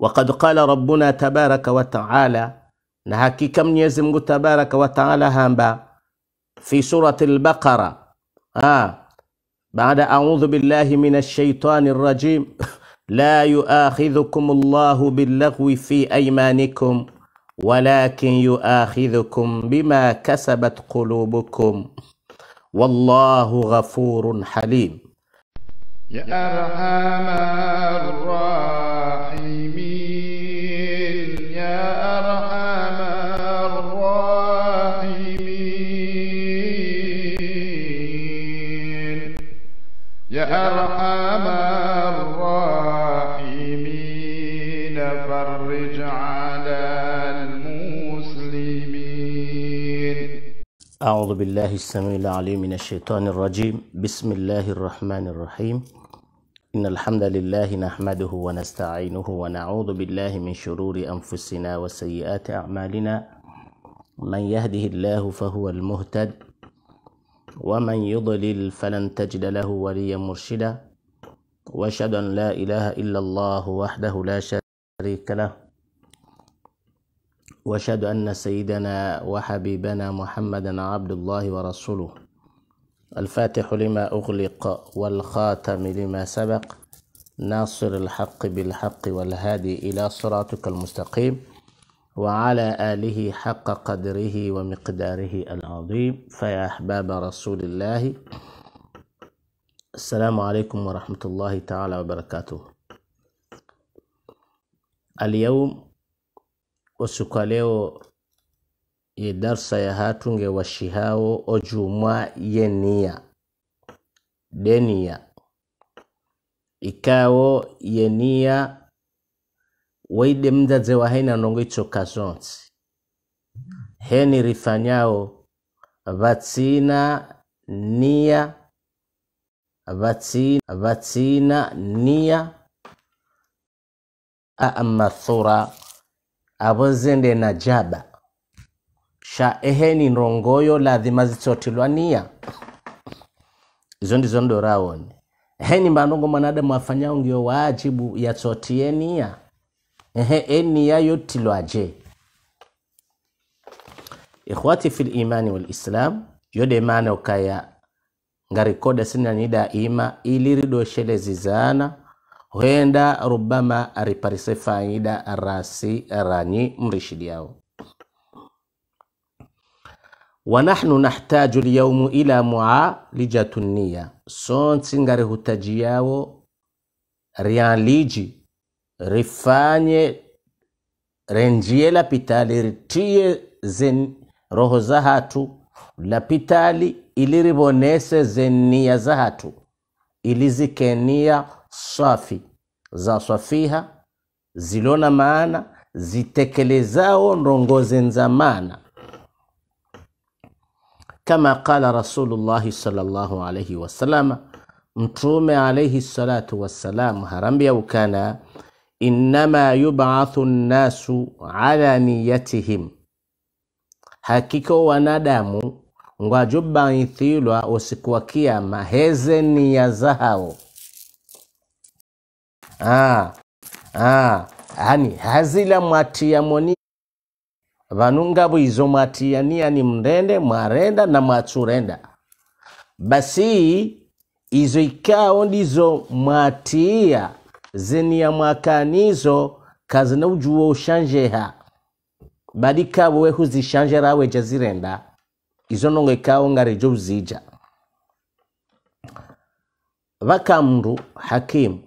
وقد قال ربنا تبارك وتعالى نهاكي كم يزم تبارك وتعالى هامبا في سورة البقرة آه بعد أعوذ بالله من الشيطان الرجيم لا يؤاخذكم الله باللغو في أيمانكم ولكن يؤاخذكم بما كسبت قلوبكم والله غفور حليم يا أرحم الراحمين يا أرحم الراحمين يا أرحم الراحمين فرج على المسلمين أعوذ بالله السميع العليم من الشيطان الرجيم بسم الله الرحمن الرحيم إن الحمد لله نحمده ونستعينه ونعوذ بالله من شرور أنفسنا وسيئات أعمالنا من يهده الله فهو المهتد ومن يضلل فلن تجد له وليا مرشدا وأشهد أن لا إله إلا الله وحده لا شريك له وأشهد أن سيدنا وحبيبنا محمدا عبد الله ورسوله الفاتح لما أغلق والخاتم لما سبق ناصر الحق بالحق والهادي إلى صراطك المستقيم وعلى آله حق قدره ومقداره العظيم فيا أحباب رسول الله السلام عليكم ورحمة الله تعالى وبركاته اليوم وسكاليو ye darsa ya hatu nge washihawo ojumwa yeniya denia ikawo yenia waide mdadze wa hena nongo icho heni rifanyao vatsina niya vatsina, vatsina niya amathura avozende na jaba shaehe ni rongoyo lathima zisotilwa nia izo ndizo ndoraone heni mbanongo mwanadamu afanyao ngio wajibu yatsotie nia ehe enia yotilwaje ikhwati fi limani walislam yode mana okaya ngarikoda sinani daima ili ridoshelezizana huenda rubama ariparise faida rasi ranyi mrishidi yao wa nahnu nahtaju lyaumu ila mualijatu niya sonsi ngari hutaji rifanye renjie lapitali ritiye zen roho za hatu lapitali ili ribonese zeniya za hatu ili zikenia safi za swafiha zilona maana zitekelezao ndongoze nza maana kama qala rasulullahi sallallahu alayhi wasalama, mtume alayhi salatu wassalam harambia ukana innama yubathu nnasu ala niyatihim, hakika wanadamu ngwajubaithilwa usiku wa kiyama heze niya zahao yani ah, ah, hazila mwatiamoni vanu ngavoizo izo mwatiyania mndende mwarenda na mwatsurenda basi izo ikao ndizo mwatiya zeniya mwakanizo kazina ujuwo ushanjeha badi kavo wehu weja zirenda izo nongo ikao ngarejo uzija vakamndu hakimu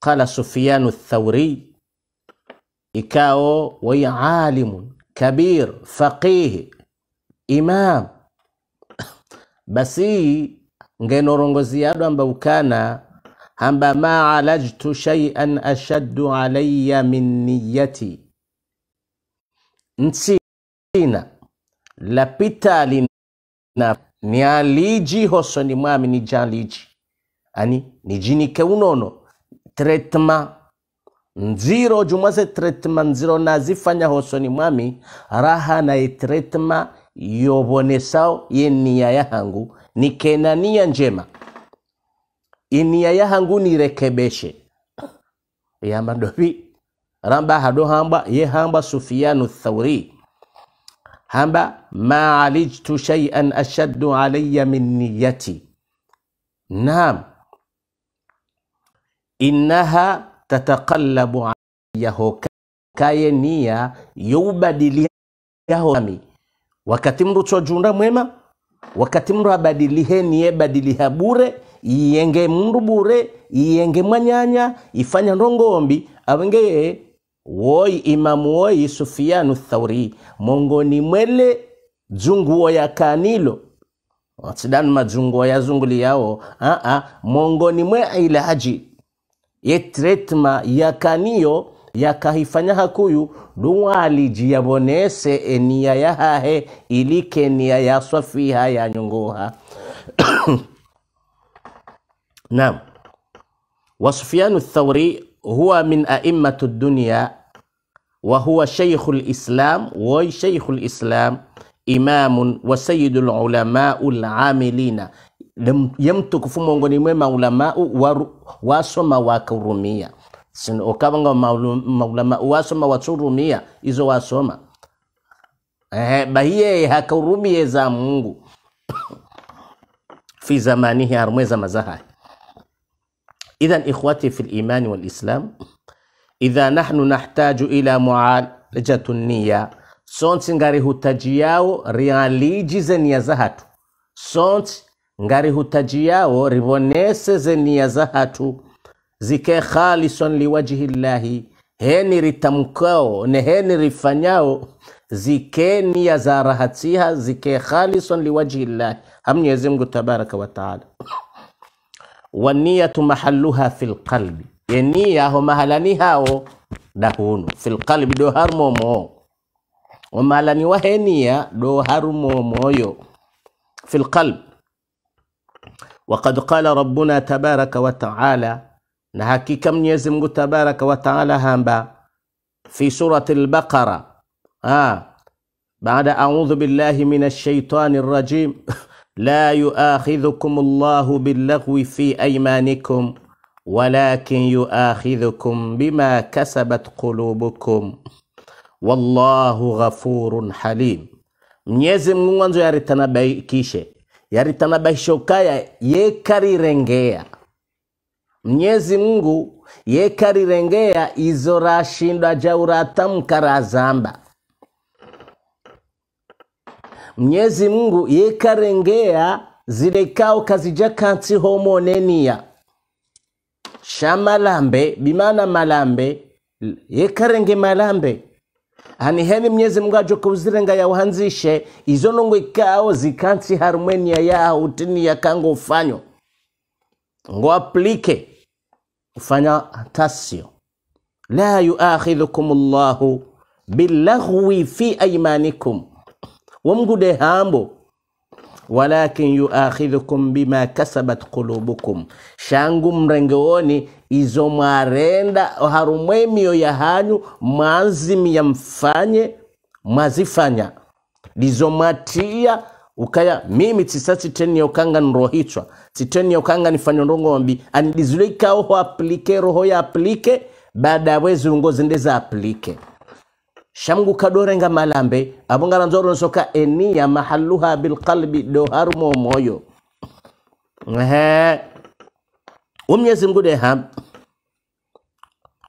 qala sufyanu thauri ikao wai alimu kabir, faqih, imam basi ngenorongoziyadu amba ukana amba ma alajtu shay'an ashaddu alayya min niyati ntsina lapitali ni nialiji hosoni mwami nijaliji ani nijinike unono traitement nziro jumaze teretema nziro nazifanya hosoni mwami raha na iteretema yobonesao ye hangu yahangu nikena njema inia yahangu nirekebeshe yamba dovi ramba hado hamba ye hamba sufyanu thauri hamba ma alijtu shay'an ashaddu alaya min niyati naam innaha tataqallabu yaho kaye niya youbadiliyaho ami wakati mndu chojunda mwema wakati mndu abadilihe niye badiliha bure iyenge mundu bure iyenge mwanyanya ifanya ndongombi ye woi imamu woi sufiyanu thauri mongoni mwele dzunguo ya kanilo atsidanu madzunguo yazunguliyawo aa mongoni mwe ilaji ye tretma yakanio yakahifanya hakuyu lualiji yabonese eniya yahahe ilike niya yaswa fiha yanyongoha nam wasufyanu thauri huwa min aimat dunia wahuwa sheikhu lislam woi sheikhu lislam imamun wasayidu lulamau lamilina yemtukufumongo ni mwe maulamau wasoma wakurumia sino okabanga maulamau wasoma watsurumia izo wasoma ehe bahiye hakurumie za mungu fi zamanihi arumwe zama zahaye idhan ikhwati fi limani walislam idha nahnu nahtaju ila mualajatu niya sonsi ngari hutaji yao rialiji ze nia zahatu sonsi ngarihutaji yawo zenia niya zahatu zike khalison liwajihi llahi heni ritamkao ne heni rifanyao zike niya za rahatiha zike khalison liwajihi llahi hamnyezi mngu tabaraka wataala waniyatu mahaluha fi lqalbi yeniya ho mahalani hawo dahunu fi lqalbi do harumomo omalani waheniya do harumomoyo fi lqalbi وقد قال ربنا تبارك وتعالى نحكي كم يزم تبارك وتعالى هامبا في سورة البقرة آه بعد أعوذ بالله من الشيطان الرجيم لا يؤاخذكم الله باللغو في أيمانكم ولكن يؤاخذكم بما كسبت قلوبكم والله غفور حليم نيزم نوانزو يا ريتنا بيكيشي yaritanabashokaya yekarirengea mnyezi mungu yekarirengea izo rashindwa jauratamka razamba mnyezi mungu yekarengea zilekao kazija kansi homonenia shamalambe bimana malambe yekarenge malambe haniheri Mwenyezi aje ya yauhanzishe izo nungu ikao zikansi ya ya utini yakango ufanyo ngo aplike ufanya tasio la yuakhidhukum Allahu bilaghwi fi aymanikum wamgude hambo walakin yuakhidhukum bima kasabat qulubukum shangu mrengeoni izo mwarenda harumwe mioyo hanyu mwanzimya mfanye mwazifanya lizo ukaya mimi tisa titeni okanga nrohichwa titeni okanga nifanya ndongombi anidizulika oho aplike roho ya aplike baada ya wezi ungozi ndeza aplike shamguka dorenga malambe abongana nzoro nsoka enia mahaluha bilqalbi doharumo moyo umnyezi mngu deha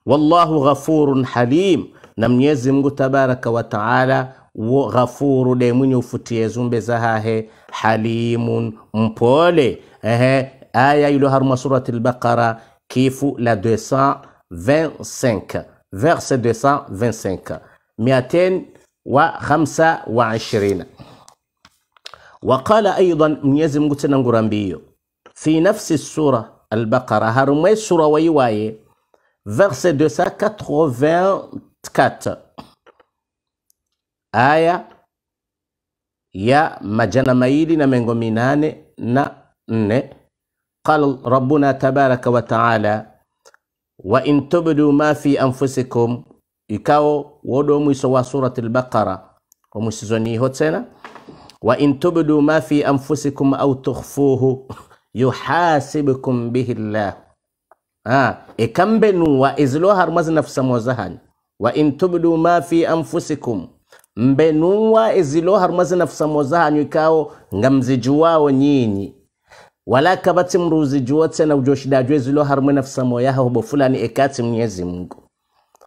wallahu ghafurun halim na mnyezi mngu tabaraka wa taala ghafuru de mwenye ufutie zumbe zahahe halimun mpole ehe aya ilo haruma surati lbaqara kifu la 225 verse 225 225 وقال أيضا من يزم قتنا بيو في نفس السورة البقرة هرمي سورة ويواي فرس 284 آية يا مجانا مايلي نمنغو ميناني نا ني قال ربنا تبارك وتعالى وإن تبدوا ما في أنفسكم ikao wodo mwiso wa surat al-Baqara kwa mwisizoni iho tena wa in tubdu ma fi anfusikum au tukhfuhu yuhasibukum bihi llah ikambenu wa izilo harumazi nafsa mozahani wa in tubdu ma fi anfusikum mbenuwa izilo harumazi nafsa mozahanyu ikao ngamzijuwao nyinyi wala kabati mruzijuwo tena ujoshidajwe izilo harumwe nafsa moyaha hobo fulani ekati mnyezi mungu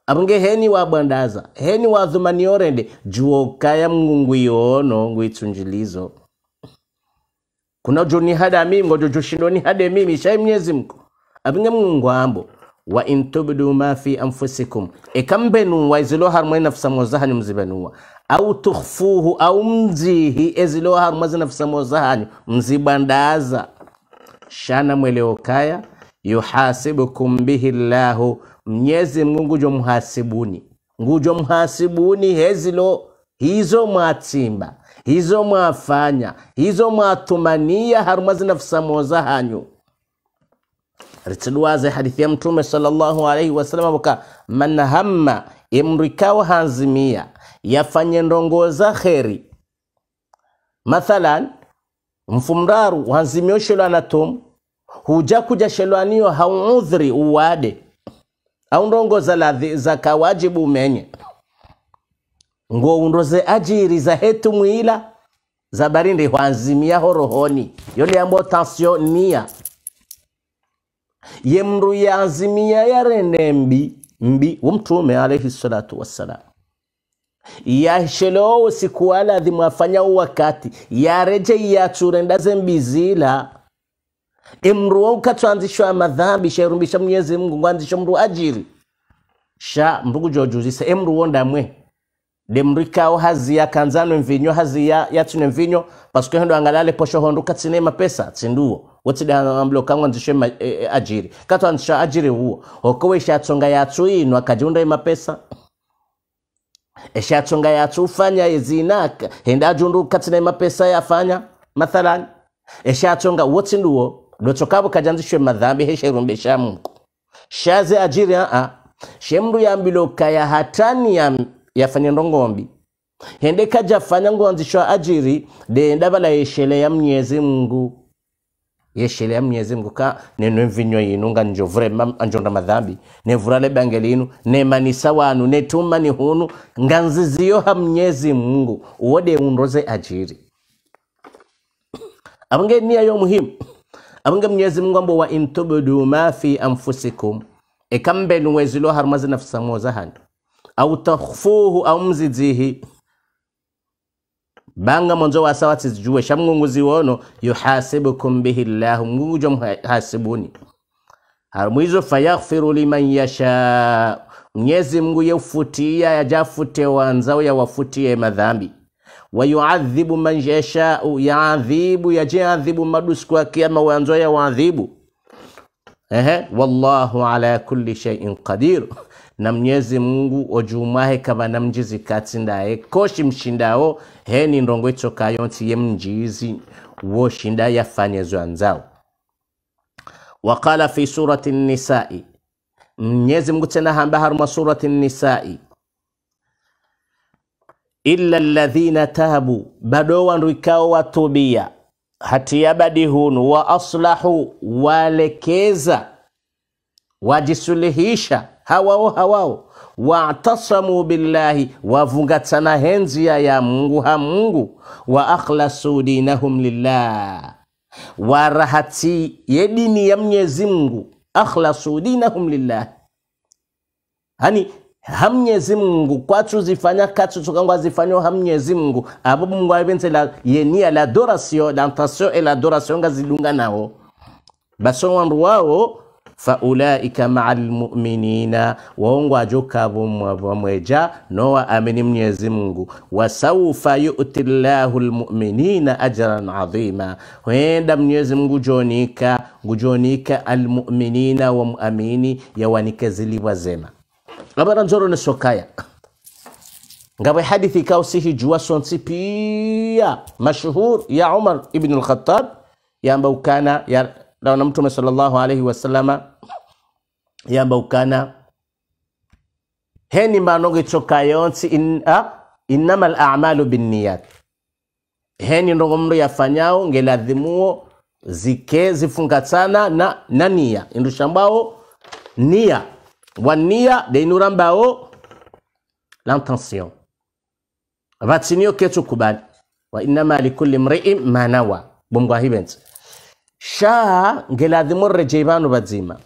amge heni wabwandaza heni wazumani orende juokaya mngungwiyono ngwitsunjilizo kuna jonihada mimi ngojo jushindonihade mimi shai mnyezi mko abinge mngungwambo wa intubdu ma fi anfusikum ekambenu waizilo harumwe nafsa mozahanyu mzibenuwa au tukhfuhu au mzihi ezilo harumwe zinafsa mozahanyu mzibandaza shana mweleokaya yuhasibukum bihi llahu Mnyezi Mungu jo mhasibuni ngujo mhasibuni hezilo hizo mwatimba hizo mwafanya hizo mwatumania haruma moza hanyu ritiluwaze hadithi ya mtume sallallahu alaihi wasallam boka man hamma imrikawa hanzimia yafanye ndongoza kheri mathalan mfumraru hanzimio shelwana tomu huja kuja shelwaniyo hauudhri uwade aundongoza ladhi zakawajibu umenye ngo undoze ajiri za hetu mwila za barindi hwanzimiyaho horohoni yone ambo tansio nia ye mndu ya yarene mbi mbi umtume alayhi salatu wassalam yashelewo sikuwaladhi mwafanya wakati yareje yature ndaze mbizila emruo ukatwanzishwa madhambi sherumbisha mnyezi mungu ngwanzisho mru ajiri sha mrugu jojuzise emruo ndamwe demrikao haziya kanzano mvinyo haziya yatsune mvinyo pasuke hendo angalale posho hondo katsine mapesa tsinduo wotsidangamlo kangwanzishe e, e ajiri katwanzisha ajiri huo hokowe shatsonga yatsu ino akajiunda mapesa eshatsonga yatsu ufanya yezinaka henda ajundu katsine mapesa yafanya mathalani esha eshatsonga wotsinduo lotsokaabo kajanzishwe madhambi hesherumbe shamku shaze ajiri aa ah, ah. shemru yambile okaya hatani ya, yafanya ndongombi hende kajafanya ngonzishwa ajiri denda vala yeshele ya mnyezi mungu yeshele ya mnyezi mungu ka neno mvinyo yinu nga njovure anjonda madhambi nevura lebange linu nemanisa wanu netumani hunu nganziziyo ha mnyezi mungu uwode unroze ajiri avunge niya yo muhimu amunga mnyezi mungu ambu wa intubdu ma fi anfusikum ekambe nuwezilo harumazi nafsamu handu au takfuhu au mzidzihi banga mwanzo monzo wasawa tizijue shamngungu ziwono yuhasibukum bihi llahu mungu jo mhasibuni harumwizo fayaghfiru liman yasha mnyezi mungu yefutia yajafutie wanzao wafutie madhambi wayuadhibu man yashau yaadhibu yajeadhibu madu siku ya kiama wanzoya waadhibu ehe wallahu ala kulli shaiin qadir na mnyezi mungu ojumahe kavana mjizi ndaye koshi mshindao heni ndongo itokayonsi ye mjizi woshinda yafanyezo anzao waqala fi surati nisai mnyezi mungu tena hamba haruma surati nisai illa alladhina tabu bado wandu ikao watubia hati badi wa aslahu walekeza wajisulihisha hawao hawao watasamu billahi wavungatsana henzia ya mungu ha mungu wa akhlasu dinahum lillah warahati ye dini ya mnyezi mungu akhlasu dinahum lillah hani hamnyezi mungu kwatuzifanya katutsuka zifanyo hamnyezi mungu abo mungu abenze la yenia la la e la et nga zilunga nawo baso wandu wawo faulaika maa lmuminina waongo ajokavo mwamweja nowa amini mnyezi mungu wasaufa yuti llahu lmuminina ajran adhima wenda mnyezi mungu jonika ngujonika almuminina wa muamini yawanike ziliwa zema nga baranzoro ne sokaya ngabwe hadithi ikaw sihi juwa sonsi pia mashuhur ya umar ibn al-khattab ya yamba ukana ya na mtume sallallahu alayhi wa sallama ya yamba ukana heni manoge chokayonsi in, innama al-a'malu bin niyat heni ndongo mndu yafanyao ngeladhimuo zike zifungatsana na, na nia indushambawo nia Wania de deinurambao l'intention. Vatinio ketu kubali. Wa inna ma innama likulli mri'im ma nawa. Bumgwa hibenzi. Shaa ngeladhimurreje ibanu bazima.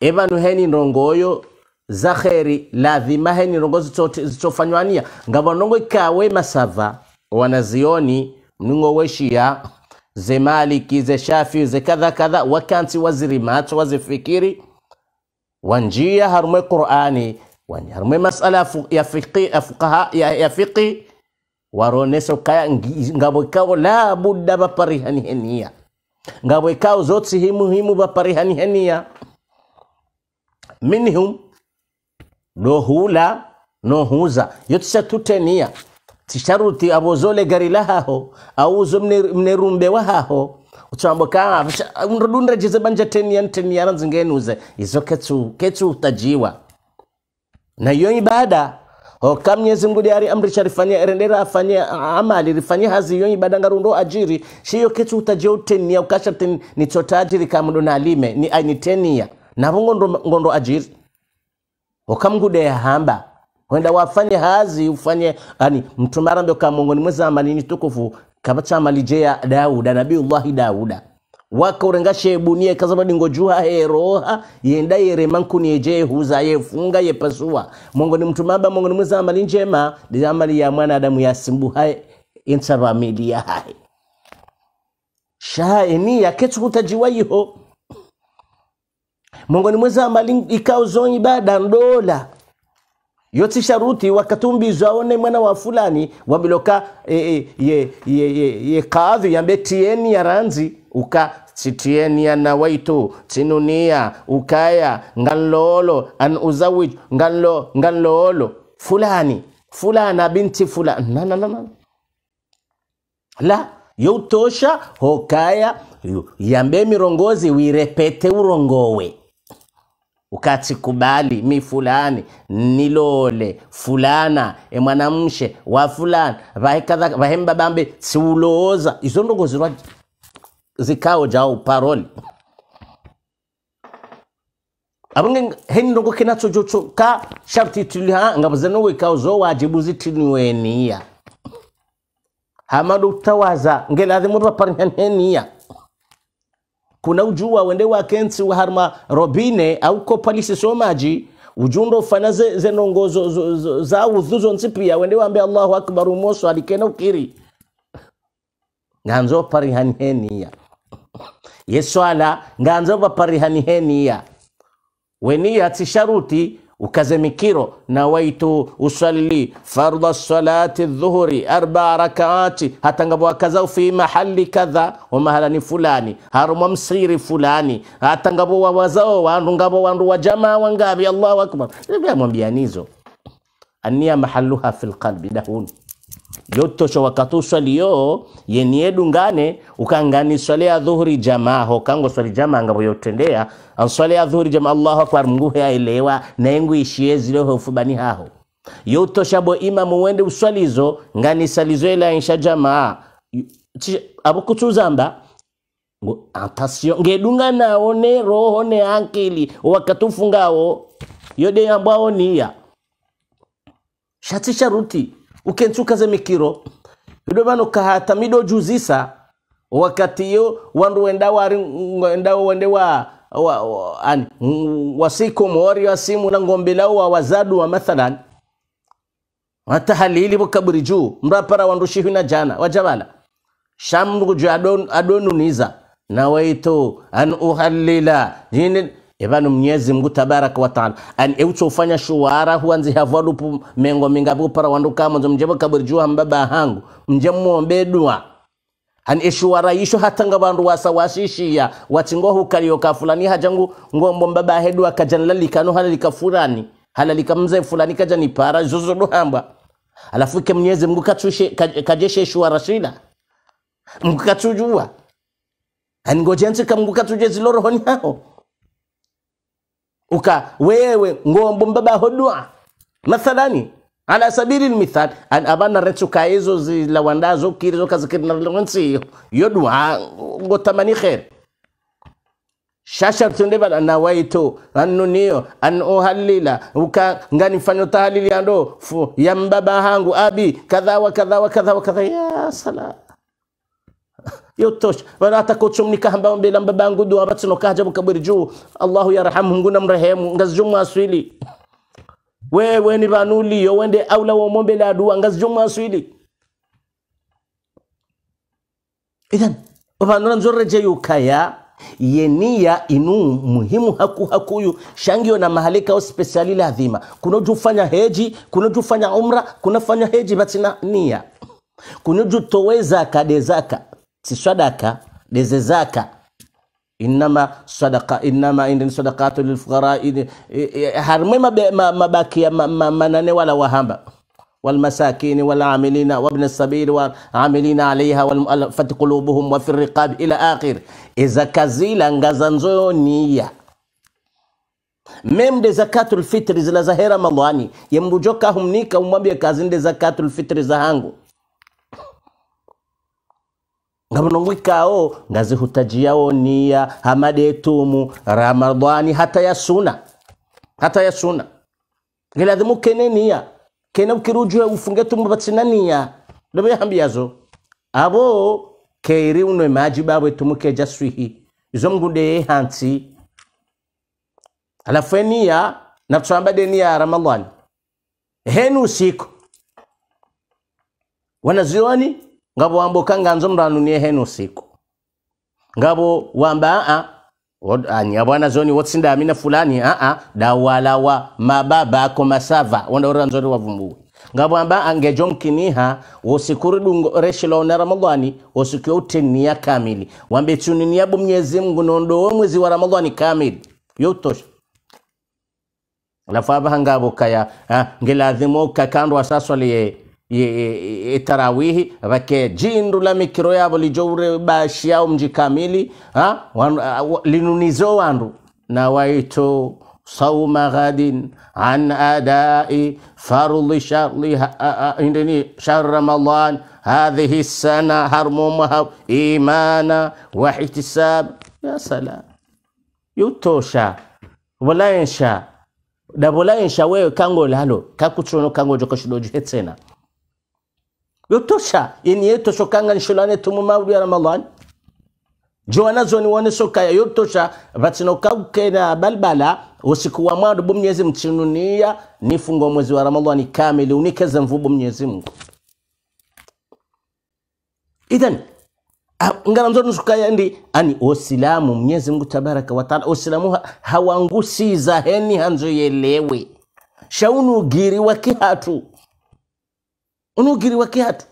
Ibanu heni ndongoyo za kheri lazima heni ndongo ngaba ngabonongo ikawe masava wanazioni mningo weshia ze maliki ze shafi ze kadha kadha wakansi wazirimatso wazifikiri wanjia harumwe qur'ani wani harume masala ya fiqi ya fuqaha ya, ya fiqi waroneso kaya ngabo ikawo la budda parihani henia ngabo ikawo zotsi himu himu parihani henia minhum nohula nohuza yotsa tutenia tisharuti abozole gari lahaho auzo mnerumbe wahaho uchambo kaava runrejize banja tenian teniana zingenuze izo ketsu ketsu utajiwa na hiyo ibada hoka mnyezi mngu diari amri charifanya erendera afanya amali rifanya hazi hiyo ibada ngarundo ajiri shiyo ketsu utajia ya ukasha ten, nitota ajiri kamundo na alime ni ya na ngondo, ngondo ajiri hoka mngu hamba kwenda wafanye hazi ufanye yani mtume arambye ka ni mwezi amalini tukufu kaba chamalijea dauda nabiullahi dauda waka wakaorenga shebunie kazaba dingo juha heroha yenda yere yerema nkunieje huza yefunga yepasua mongoni mungu ni mwezi amali njema amali ya mwana adamu ya mwanadamu yasimbu hae ya hae shaha eniya mungu ni mwezi amali ikao zonyi bada ndola iyo sharuti wakatumbiza one mwana wa fulani wabiloka e, e, ye, ye, kadhi yambe tieni ya ranzi uka sitienia ya waitu chinunia ukaya nganloolo an uzawij nganlo nganloolo fulani fulana binti fulani na, na, na, na. la youtosha hokaya yambe mirongozi wirepete urongowe ukati kubali mi fulani nilole fulana emwanamshe wa fulani vahemba bambe siulooza izo ndongo zirwa zikao jao paroli abonge heni ndongo kenatso jocho ka sharti tuliha ngabo zenowe kao zo wajibu zitiniweniya hamadu utawaza ngeladhi mutu vaparinyanheniya kuna ujua wende wa kensi wa harma robine au so somaji ujundo fana ze, ze nongozo zo, zo, za udhuzo nsipia wende wambe Allahu akbar umoso alikena ukiri nganzo parihanihenia yeswala nganzo paparihanihe niya weniya tisharuti ukaze mikiro nawaitu usalli farda salati dhuhuri arba rakaati hatangavo akazau fi mahali kadha wamahalani fulani harumwa msiri fulani hatangavo wawazao wandungabo wandu wa jamaa wangavi allahu akbar amwambianizo ania mahaluha fi lqalbi dahuni yottoco wakkatu swali yo yeni dungane ukangani swali ya dhuhuri jamaa ho kango swali jamaa ngabo yotendea an ya dhuhuri jamaa allahu akbar nguhe aelewa nayengu ishiye zile hofubani haho yottoca bo imamu wende uswalizo ngani salizo insha jamaa abo kutsuzamba attention ngedunga nawo ne roho ne akili wakati ufungawo yode yambwawo niya shatisha ruti ukentsuka zemikiro ido bano kahata mido juzisa wakati yo wandu wenda wari wenda wende wa wa, wa ani wasiko mori wa simu na ngombe lao wa wazadu wa mathalan hata halili bukaburi juu mrapara wandu na jana wajabala shamru ju adon adonuniza nawaito an uhallila jini yevanu mnyezi mngu tabaraka wataala ani eutsofanya shuwara huwanzi havalupu mengo mingapu para wandu kamonzo mjebo kaburi juu hambaba hangu mje mmuombedwa ani eshuwara isho hatanga vandu wasawashishiya watsingo hukalioka fulani hajangu ngombo mbaba hedu akajanlalikano halalika fulani halalika mzee fulani kajanipara zozodohambwa alafu ke mnyezi mngu katushe kajeshe shuwara shila mngu katujua ani ngojensi kamngu katuje zilorohoni hao uka wewe ngombo mbaba hodua mathalani ala sabili lmithal an abana retsuka izo zilawandazo kirizo kazikirinalensi yodua ngotamani khere waito anu niyo an uhalila uka fanyo tahalili yando yambaba hangu abi kadha wa kadha wa kadha wa kadha ya salam yotosha varatakochomnika hamba mbela mbabangu dua vatsinokaja kaburi juu allahu yarhamu nguna mrehemu aswili wewe ni yo wende aula womombele adua aswili idhan vanura nzorejeyukaya yenia inu muhimu haku hakuyu shangio na mahalika au spesiali lazima kunojufanya heji kuna kunojufanya umra kuna fanya heji batina nia kunojutowezaka kadezaka si sadaka ni zezaka inama sadaka inama indin sadakatu lilfuqara harmwe mabaki ya manane wala wahamba والمساكين والعاملين sabiri waamilina والعاملين عليها والمؤلفة wafi وفي ila إلى آخر إذا كزيلا غزانزو niya mem de zakatul fitri zila za hera ramadhani yembujoka humnika kazi nde zakatul fitri za hangu ngabona ngwikao ngazihutajiyao nia hamadetumu ramadhani hata yasuna hata yasuna ngiladhimu kene nia kene ukirujue ufunge tumu batsina nia ndobe yambiyazo abo keiri unwe maji tumu tumukeja swihi izo mngunde hansi alafu e nia natsamba denia ramadhani henu usiku wanaziwani ngabo wambuka nganzo mranu ni heno siku ngabo wamba a abwana zoni wotsinda amina fulani a a aa wa mababa ko masava wanda wandaorera nzori ngabo amba ange mkiniha wosikuru dungo na ramadhani wosikiwa utenia kamili wambe tsuniniabo mnyezi mngu nondowo mwezi wa ramadhani kamili yotosha lafu abahangabo kaya ngilazimu kakandwa saswaliye vake jindu la mikiro yavo lijoure bashi yao mjikamili ha? Wan, uh, linunizo wandu nawaitu sauma ghadin an adai fardi shari indeni shahri ramadan hadhihi sana harmomaha imana wahtisab ya salam yutosha wala insha volaensha insha wewe kango kangolalo kakutrono kangojoka shidojuhe tsena yotosha yeni yeto yetoshokanga nshilane tumuma uri ya ramadan joanazo ni wone ya yotosha vatino kauke na balbala usiku wa mwadu bu mnyezi mchinunia nifungo mwezi wa ramadhani kamili unikeze mvubo mnyezi mungu idhan ngana mzoto ya ndi ani osilamu mnyezi mungu tabaraka wataala osilamu hawangusi zaheni hanzo yelewe shaunu giri wa kihatu unugiriwe kihatu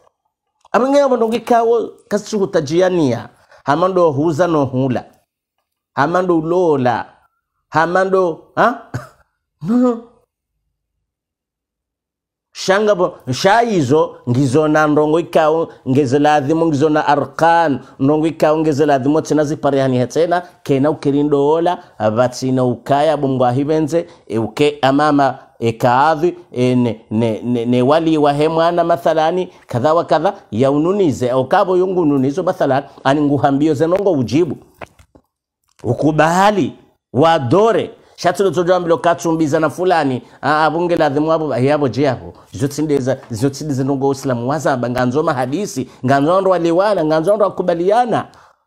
amang'eyo ndongikawo kasuhutajiania hamando huza nohula hamando ulola hamando ha? no. shangapo shaizo ngizona ndongo ikawo ngeziladhimo ngizona arkan ndongo ikawo ngeziladhimo tsina ziparihanihe tsena kena ukirindo ola vatsina ukaya bongwahivenze euke amama ekaadhi e, ne, ne, ne, ne wali wahe mwana mathalani kadha wa kadha ya ununize yaununize yungu ununizo mathalani ani nguhambio zenongo ujibu ukubali wadore shatilo tojambilo katsumbiza na fulani abunge la dhimu abo yabo je jiapo zotsindeza zotsindeza nongo uislamu wazaba nganzoma hadisi nganzondo ndo waliwana nganzo ndo akubaliana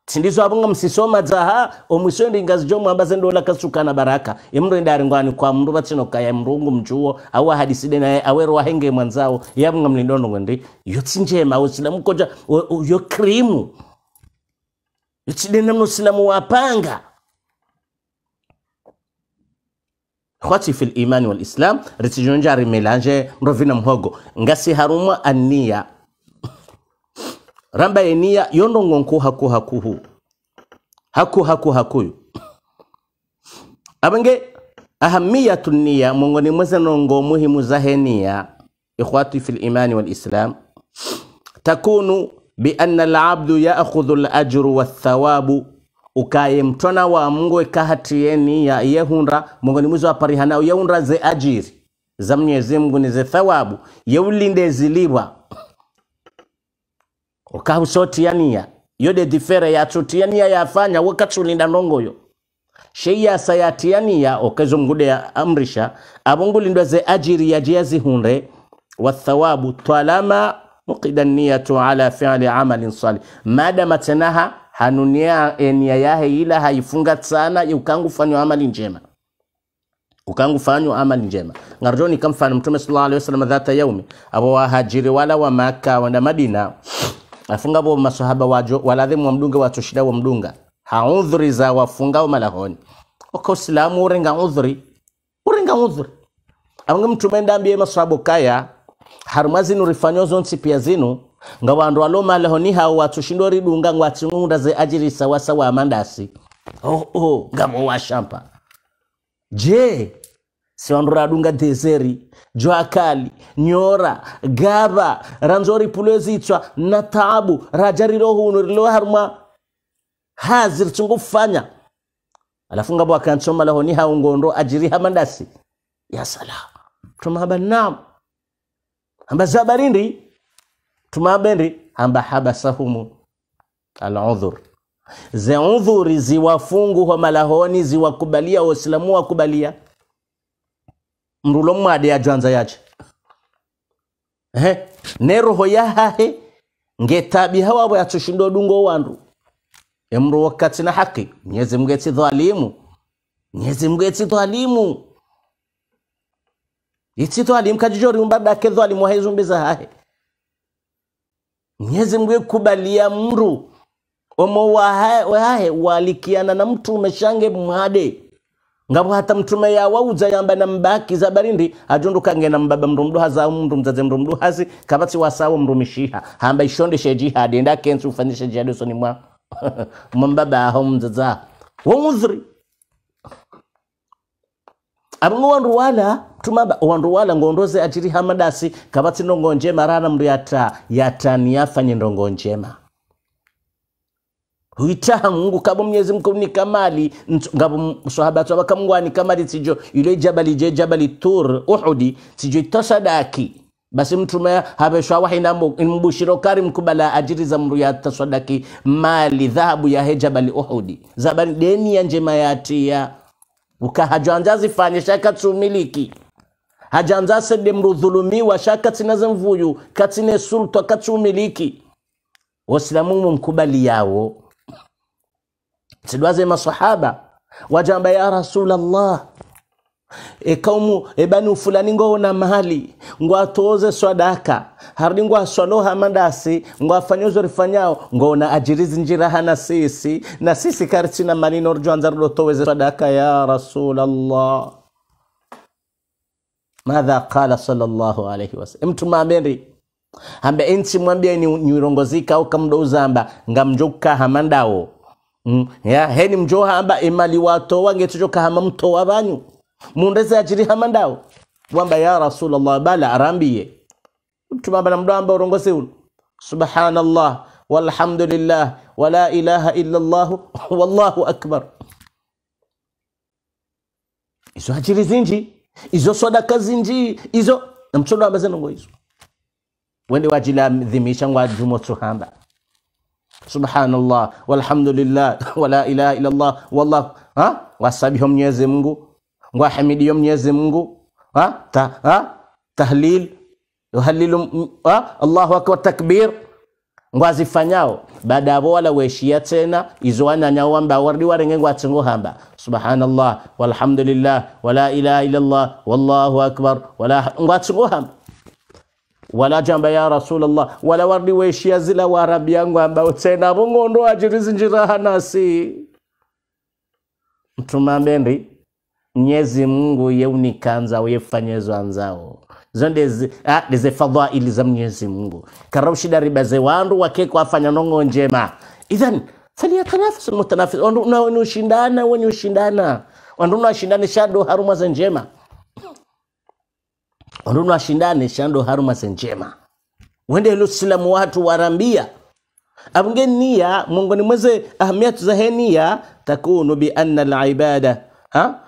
tsindizo apo nga msisoma dzaha ndi ingazi jomwe ambaze ndola kasukana baraka imndo indaringwani kwa mndu patsinokaya mrungu mjuwo awo ahadiside naye awero wa wahenge mwanzawo yamnga mlindonongo ndi yotsinjema awo silamukoja yo krimu yotsidena mno silamu wapanga khwatsi fi limani walislam ritsinjonja rimelange mrovina mhogo ngasi harumwa ania ramba enia yondongo nku haku hakuhu haku haku yu abange ahamiyatu niya mongoni mwa zinongo muhimu za henia ikhwati fi limani walislam takunu bianna alabdu yaakhudhu wa wathawabu ukaye mtwana wa mungu ekahatiye niya yehunda mongoni mwizo aparihanao yehunda ze ajiri za mungu ni ze thawabu yeulinde zilibwa okabu sotiania yode difere yatsutiania yafanya wakatsulinda ndongoyo sheyasa yatiania okazongude ya amrisha abungulindwa ze ajiri yajiazi hunde wathawabu talama muqida niyatu ala fi'li amalin salih madama tanaha hanunia enia yahe ila haifunga sana ukangu fanywa amali njema ukangu fanywa amali njema ngarjoni kamfano mtume sallallahu alaihi wasallam dhata yaumi abo wahajiri wala wa maka wanda madina afungabo masahaba wajo waladhimu wa mdunga shida wa mdunga ha haudhuri za wafungao malahoni oka islamu urenga udhuri urenga udhuri amwe mtume ndambie masahabo kaya haruma zinu rifanyo zonsi pia zinu nga wandu alo malahoni ha hao watoshindwa ridunga ngwatsimunda ze ajiri sawasawa amandasi oh, oh, ngamo wa shampa je sivandu radunga dhezeri jwakali nyora gava ranzo ripulo zitswa na taabu raja rilo hunu rilo haruma hazi ritsingufanya alafu ngabo akantsoma laho ni haungondo ajiri hamandasi ya salam tumahaba nam hamba zabarindi tumahabendi hamba habasahumu aludhur ze udhuri ziwafungu ho malahoni ziwakubalia waislamu wakubalia mrulo mwade yajanza yaje ehe hahe ngetabi hawabo wabo yatushindo dungo wandu emru wakati na haki mnyezi mgeti dhalimu mnyezi mgeti dhalimu itsi dhalimu kajijori ke dhalimu haizumbiza hahe mnyezi mgekubalia mru omo wahahe walikiana na mtume shange mwade ngabo hata mtume ya yawauza yamba na mbaki za barindi ajundukange na mbaba mrumdu haza hazau mndu mzaze mndu mdu hasi kabatsi wasawo mrumishiha hamba ishonde ishondeshe jihadi enda kensi ufanyishe jihadi usoni mwa mwambaba aho mzaza womuzri abungo wandu wala tumaba wandu wala ngondoze ajiri hamadasi kabati ndongo njema rana mndu yata yatani yafanye ndongo njema huitangu mungu kabo mnyezi mko ni kamali ngabo swahaba twaba kamngwani kamali tijo ile jabali je jabali tur uhudi tijo tasadaki basi mtu wahi na mbushiro kari mkubala ajiri za mru ya tasadaki mali dhahabu ya he jabali uhudi zabani deni ya njema ya yatia ukahajwanja zifanye shaka tsumiliki hajanza sede mrudhulumiwa shaka tinazemvuyu katine sultwa katumiliki wasilamu mkubali yao sidwaze masahaba wajamba ya rasulallah ekaumu ebanu fulani ngowona mahali ngwatoze swadaka hari ngwaswaloha mandasi ngwafanyozo rifanyao ngona ajirizi njiraha na sisi na sisi karisi karitsina manino rjwanza rilotoweze swadaka ya rasulallah madha qala sallallahu alaihi wasallam mtu amberi hambe insi mwambia ni nyirongozika au kamdouzamba ngamjuka hamandao Mm. Ya, heni hamba imali wato wange tujo kahama mtowa banyu mundeze achiri hama ndao wamba ya rasulallah bala arambiye mtumamba na amba urongose uno subhanallah walhamdulillah wala ilaha illallah wallahu akbar izo achiri zinji izo sodaka zinji izo namtsodo amba ngo izo wende wajila dhimisha wajilazimisha ngwa dzumotsohamba سبحان الله والحمد لله ولا إله إلا الله والله ها وسبهم يزمغو وحمديهم يزمغو ها تا ها تهليل يهلل ها الله أكبر تكبير وازفانياو بعد أبو ولا وشيا تنا إزوانا نيوان باوردي ورنجو واتنغو هامبا سبحان الله والحمد لله ولا إله إلا الله والله أكبر ولا واتنغو هامبا wala jamba ya rasulallah wala wardi weshia zila wa warabi yangu ambao tena ndo ajirizi njira hanasi mtumambendi nyezi mungu ye unikanza yeunikanzao yefanyezwa anzao zonde zi, ah, fadwa ili za mnyezi mungu karaushida riba ze wandu wakeko afanya nongo njema idhan fali ya falyatanafas almutanafis wandu unaonushindana wenye ushindana wandu unaoshindanisha do haruma za njema Ondono ashindane shando haruma senjema wende lusilamu watu warambia abunge niya mongoni mweze ahamiatu zahe niya takunu bianna libada ha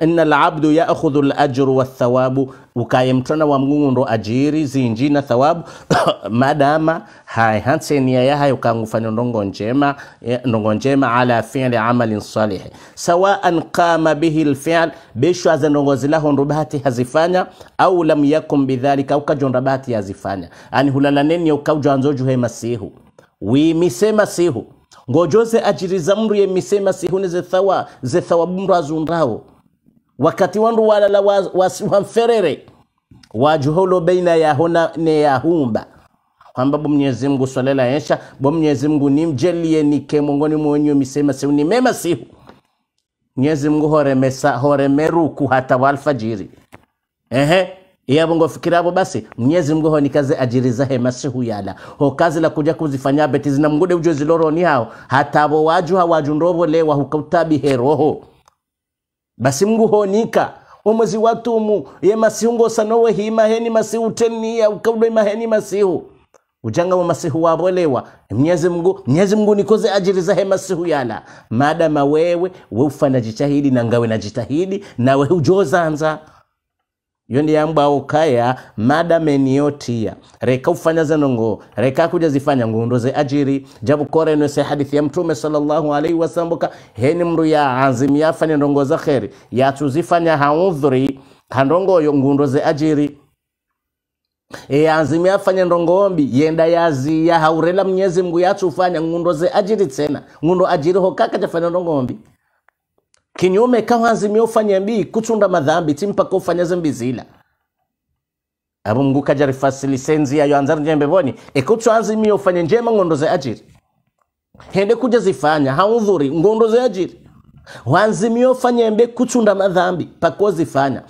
inna alabdu yaakhudhu alajru wathawabu ukaye mtwana wa mng'undo ajiri zinji na thawabu madama hai hanse nia yahaye ukangufanya ndongo njema ndongo njema ala fi'li amalin salih sawa qama bihi alfi'l bishu aza ndongo zilaho ndubahati hazifanya au lam yakum bidhalika ukajondabahati hazifanya ani hulalaneni ukaujanzojuhe masihu wimisema ngojoze ajiriza mndu misema sihune zethawa zethawabu mndu azundawo wakati wandu la wasi wa, wa wajuholo beina yahona neyahumba kwamba bomnyezi mngu swalela yesha bomnyezi mngu ni ke mwongoni mwenye misema sihu ni mema sihu mnyezi mngu horemesa horemeruku hata walfajiri ehe iya bongo fikirabo basi mnyezi mngu ho nikaze ajiri zahe masihu yala ho kazi la kuja kuzifanya beti zina mngude ujo ziloro ni hao hata abo waju hawaju le wa hukautabi heroho basi mngu ho nika watu umu ye masihu sanowe hii maheni masihu tenia ukaudwe maheni masihu ujanga wa masihu wabolewa mnyezi mngu mnyezi mngu nikoze ajiri zahe masihu yala madama wewe weufa na jitahidi na ngawe na jitahidi na wehu nawe ujozanza iyo yondi yambwa ukaya madame eniyotiya reka ufanyaze ngo reka kuja zifanya ngunduze ajiri jabukore nwese hadithi ya mtume sallallahu alaihi wasambuka heni mru ya azim yafanye ndongo za kheri yatuzifanya haudhuri handongoyo ngunduze ajiri e eyanzimi afanye ndongombi yenda yaziya haurela mnyezi mgu yatu yatsufanya ngundo ze ajiri tena ngundo ajiri hokaka chafanya ndongombi kinyume kawaazimia ufanye mbi kutunda madhambi timpaka ufanya zembi zila abu mungu kajari kajarifasilisenzi yayo anzari njembe njembevoni ekutswazimia ufanye njema ng'ondo za ajiri hende kuja zifanya haudhuri ng'ondo za ajiri wanzimio fanyembe kutunda madhambi zifanya pakozifanya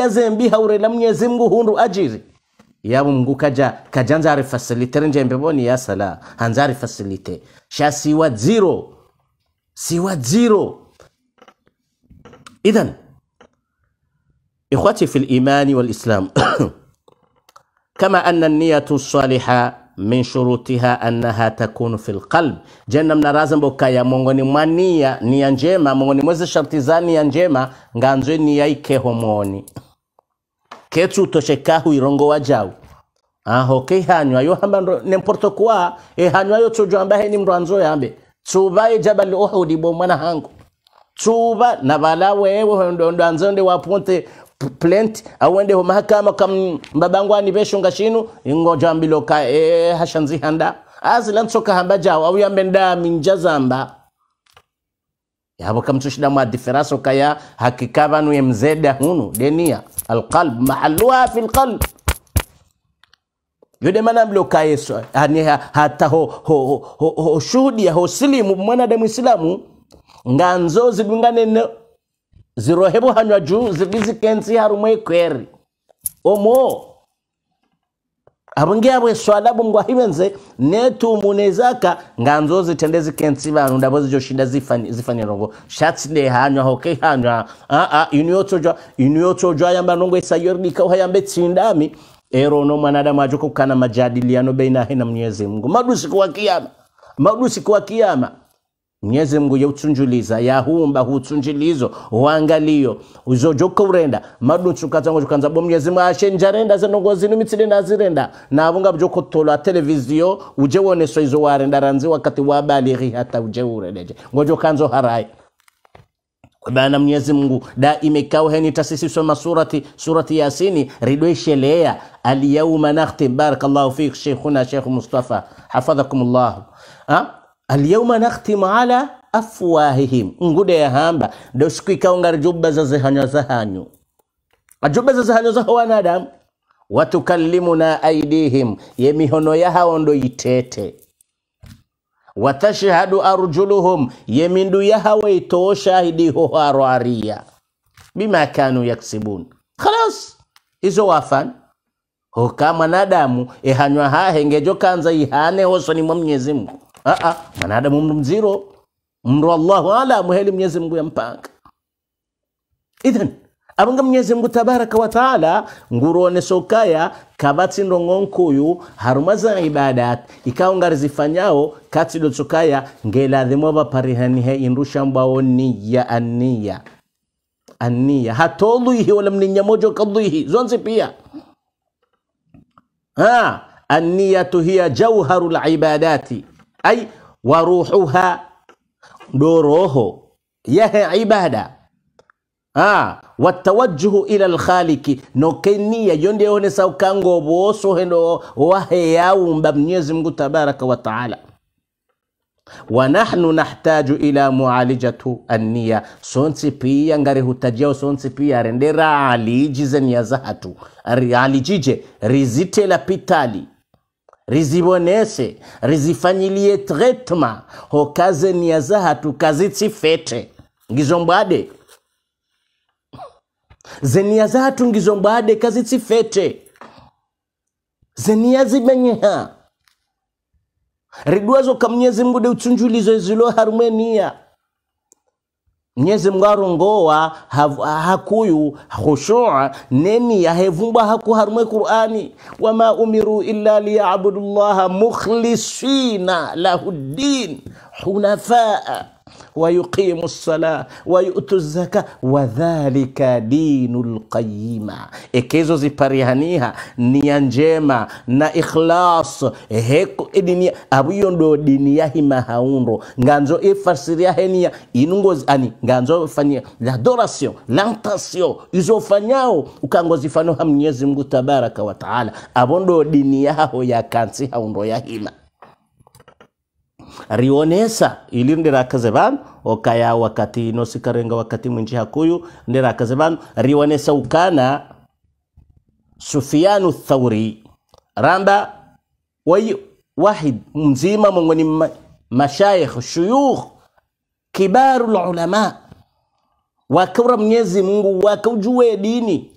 ya zembi haurela mnyezi mngu hundu ajiri yabo mungu kaja kaja nzari fasilite renjembe boni ya sala hanzari fasilite shasiwa zero siwa zero Idhan, ikhwati fil imani wal islam kama anna niyatu saliha min shurutiha annaha takunu fil qalb, jena mnarazambo kaya mongoni mwa nia nia njema mongoni mwezi sharti za nia njema nganzwe nia ikeho moni ketsu utoshekahu irongo wajau aho kihanywa yo hamba n'importe quoi ehanywa yo tsujwa mbahe ni mranzo yambe tsubaye jabal uhudi bomwana hangu chuba na bala wewe ndo ndo ndondanzo wa wapunte plant awende ho mahakama kam mbabangu anipeshunga shinu ngoja mbiloka e hashanzi handa azila nsoka hamba jawo au yambe minjazamba yabo zamba yabo ma mwa diferaso kaya hakika vanu yemzeda hunu denia alqalb mahalluha fi alqalb yude mana mloka yesu ani hata ho ho, ho, ho, ho shuhudia ho silimu mwanadamu islamu nganzo ne zibinganene zirohebuhanywa juu kenzi harumwe kweri omo abungi abwe swala bungwa hibenze netu munezaka nganzo zitendezi kenzi bantu ndabo zijo shida zifani zifani rongo shatsi de hanwa hoke hanwa a a inyoto jwa inyoto jwa yamba nongo isayor dika hayambe tsindami ero no mwanadamu ajoko kana majadiliano baina hena Mwenyezi Mungu madusi kwa kiyama madusi kwa kiyama mnyeze mngu yeuchunjuliza yahumba huchunjilizo wangaliyo uzojoka urenda madu chukazango chukanza bo mnyezi mwashe njarenda zenongo zinu mitsile nazirenda navunga bjoko tolo televiziyo uje woneso izo warenda ranzi wakati wabalighi hata uje uredeje ngojo kanzo harai bana mnyezi mngu da imekauheni tasisisoma surati surati yasini ridweshelea alyauma nakhtim barakallahu fik sheikhuna sheikh mustafa hafadhakum llahu alyauma nakhtimu ala afwahihim ngude yahamba ndoshikuikaunga jubba za zahanyu ajubba zazehanyo zaho wanadamu watukallimuna aidihim ye mihono yahawo ndo yitete watashhadu arjuluhum ye mindu yahawe itoo shahidi hoharo ariya bima kanu yaksibun khalas izo wafan hoka mwanadamu ehanywa hahengejo kanza ihane hosoni mwa mnyezi mungu Ah ah, mwanadamu umru mziro, umru Allahu alamu, heli Mwenyezi Mungu ya mpaka idhan abanga mwenyezi mungu tabaraka wa wataala ngurone sokaya kabati ngonkuyu haruma za ibadat ikawo ngarizifanyao katsido tsokaya ngelathimwa vaparihanihe indu shambwao niya aniya hatolu hatolwihi wala mninya mojo kadwihi zonzi pia ha aniyatu hiya jauharu libadati ai wa ruhuha, ndo roho yahe ibada ah, ila lkhaliki nokenia yonde one saukango wosoheno wahe yaumba mnyezi mungu tabaraka wataala wanahnu nahtaju ila mualijatu ania sonsi pia ngari hutajiao sonsi pia rendera alijize niya zahatu alijije la pitali rizibonese rizifanyilie tretma hokaze nia zahatu kazitsifete ngizombwade mbwade zenia zathu ngizo kazitsifete zenia zimenyeha ridwazo kamnyezi mbude utsunjulizo izilo harumwe mnyezi mngaru ngowa hakuyu khushua neni yahevumbwa haku harumwe qur'ani wama umiru illa liyabudu llaha mukhlisina lahu ddin hunafaa wayuqimu lsala wayutu zaka wadhalika dinu lqayima ekezo ziparihaniha niya njema na ikhlas heko edini abu ndo dini yahima haundo nganzo henia inungozi ani nganzo fanyia l'adoration l'intention izofanyao ukangozifano ha mwenyezi mungu tabaraka wataala abo ndo dini yaho yakansi haundo yahima rionesa ili ndirakaze vanhu okaya wakati sikarenga wakati mwinji hakuyu ndirakaze vanhu rionesa ukana sufianu thauri ramba wai wahid mzima mongoni mashayikh shuyukh kibaru lulama wakaura mnyezi mungu wakaujue dini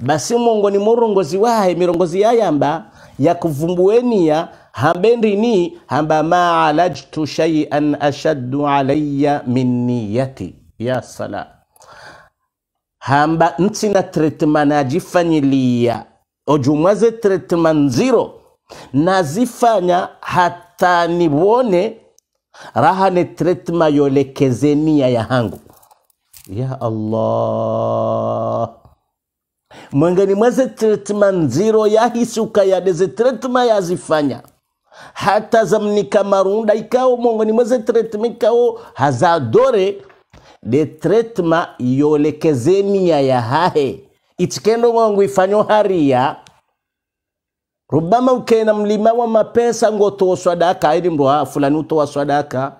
basi mwongoni morongozi wahe mirongozi yayamba yakuvumbuenia hambendini hamba ma alajtu shay'an ashaddu alayya min niyati ya sala hamba ntina tretema ajifanyilia ojumwaze tretema nziro nazifanya hata nibone raha ni tretema yolekezenia ya hangu ya Allah mwengeni mweze tretma nziro yahishuka yadeze tretma yazifanya hata zamnika marunda ikao mwongoni mweze tretma ikao hazadore de tretma yolekezenia ya hahe itikendo ngongo ifanyo haria rubama ukena mlima wa mapesa ngoto wa swadaka ili mroha fulani uto wa swadaka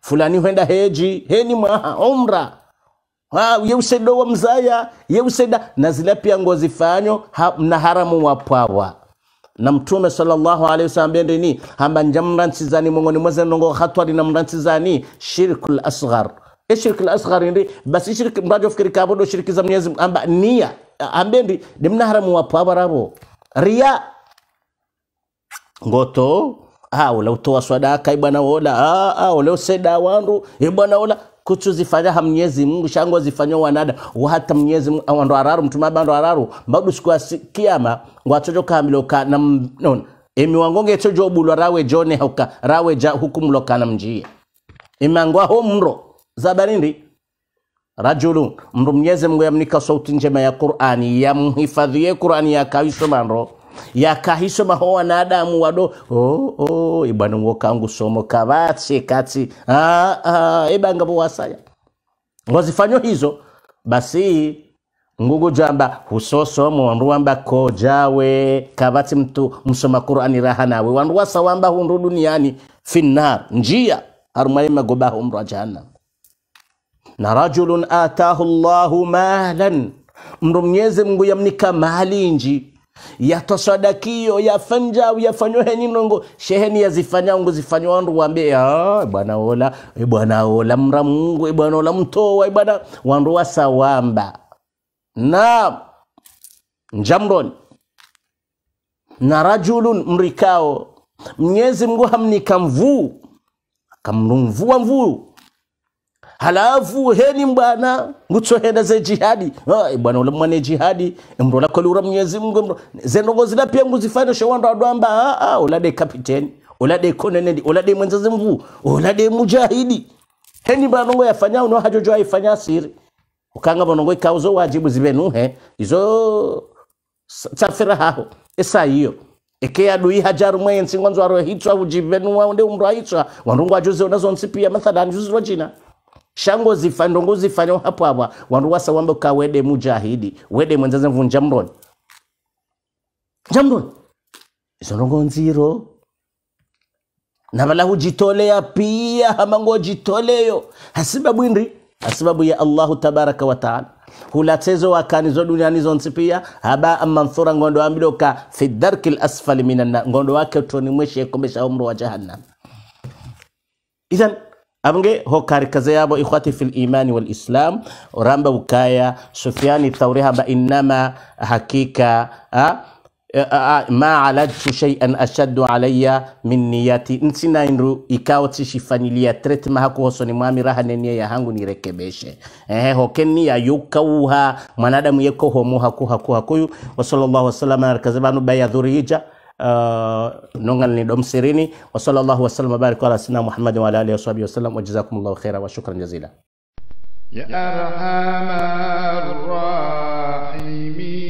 fulani huenda heji heni mwaha umra Ha, yeusedo wa mzaya yeuseda na zile pia ngozifanyo ha, na haramu wa pwawa na mtume sallallahu alaihi wasallam bende ni hamba njamransizani mongoni mweze nongo khatwari na mransizani shirkul asghar e shirkul asghar ndi basi shirki mbajo fikiri kabodo do shirki za mwenyezi amba nia ambendi dimna haramu wa pwawa rabo ria ngoto ha ule utoa swadaka ibwana wola ha, ha ule useda wandu ibwana wola kuchuzifanya ha mnyezi mungu shango zifanya wanada wata mnyezi mungu awando araru mtuma bando araru mbagu sikuwa kiyama watojo kamiloka na non emi wangonge etojo bulwa rawe jone huka rawe ja hukumloka na mjiye mjia angwa ho mro zabarindi rajulu mndu mnyezi mungu mnika sauti njema ya qur'ani yamhifadhie qur'ani manro yakahisoma ho wanadamu wado oh, oh, ibwana uwo somo kabatse kati ah, ah, ebangabo wasaya ngozifanyo hizo basi ngugu jamba husosomo wandu wamba ko jawe kabati mtu msoma qurani raha nawe wandu wasa wamba hundu duniani finnar njia arumaye magobaho mru jahannam na rajulun atahu llahu malan mndu mnyezi mngu yamnika mali nji yatosadakio yafanja yafanywahe ninongo sheheni yazifanyangu zifanywa wandu wambie ah, bwana ola eh, bwana ola mra mungu eh, bwana ola e bwana wandu wasawamba na njamron na rajulun mrikao mnyezi mngu hamnikamvuu akamrumvua mvuu halafu heni mbwana ngutsohenda ze jihadi bwana ule mwane jihadi mndola kolura mnyezi mungu zenongo zilapia nguzifane shewanda adwamba a ah, ah, ulade kapiteni ula de mwenza mwenzaze mvu de mujahidi heni mbanongo yafanya uno hajojo aifanya siri ukanga bonongo ikauzo wajibu zibenu he izo safira haho esa hiyo dui hajaru mwenzi mwensi ngwanzwaro hitswa ujibenu waunde umrwa hitswa wanrungwa juze unazo nsipia mathadan juziro rojina shango zifando nguzifanyo hapo hapo wandu wasa wambe kawede mujahidi wede mwenzaze mvu njamroni njamroni isonongo nziro navala hujitolea pia hamango jitoleyo hasibabu indri hasibabu ya allahu tabaraka wa wataala hulatezo wakanizo duniani zonse pia haba manthura ngondo ambidoka fi darki lasfali minanna ngondo wake utoni mweshe komesha umru wa jahannam idhan amge hokarikaze yabo ikhwati fil imani wal islam ramba ukaya sufiani thauri hamba innama hakika ha? Eh, eh, eh, ma alajtu shaian ashaddu alaya min niyati nsinaindu ikawa tishifanyilia tretma hakuhosoni mwami raha nenia ya hangu nirekebeshe ehe ya yukauha mwanadamu yeko homu haku haku hakuyu wa sallallahu wasallam arakazabanu bayadhurija آه، نونغال ني دوم سيريني وصلى الله وسلم وبارك على سيدنا محمد وعلى اله وصحبه وسلم وجزاكم الله خيرا وشكرا جزيلا يا ارحم الراحمين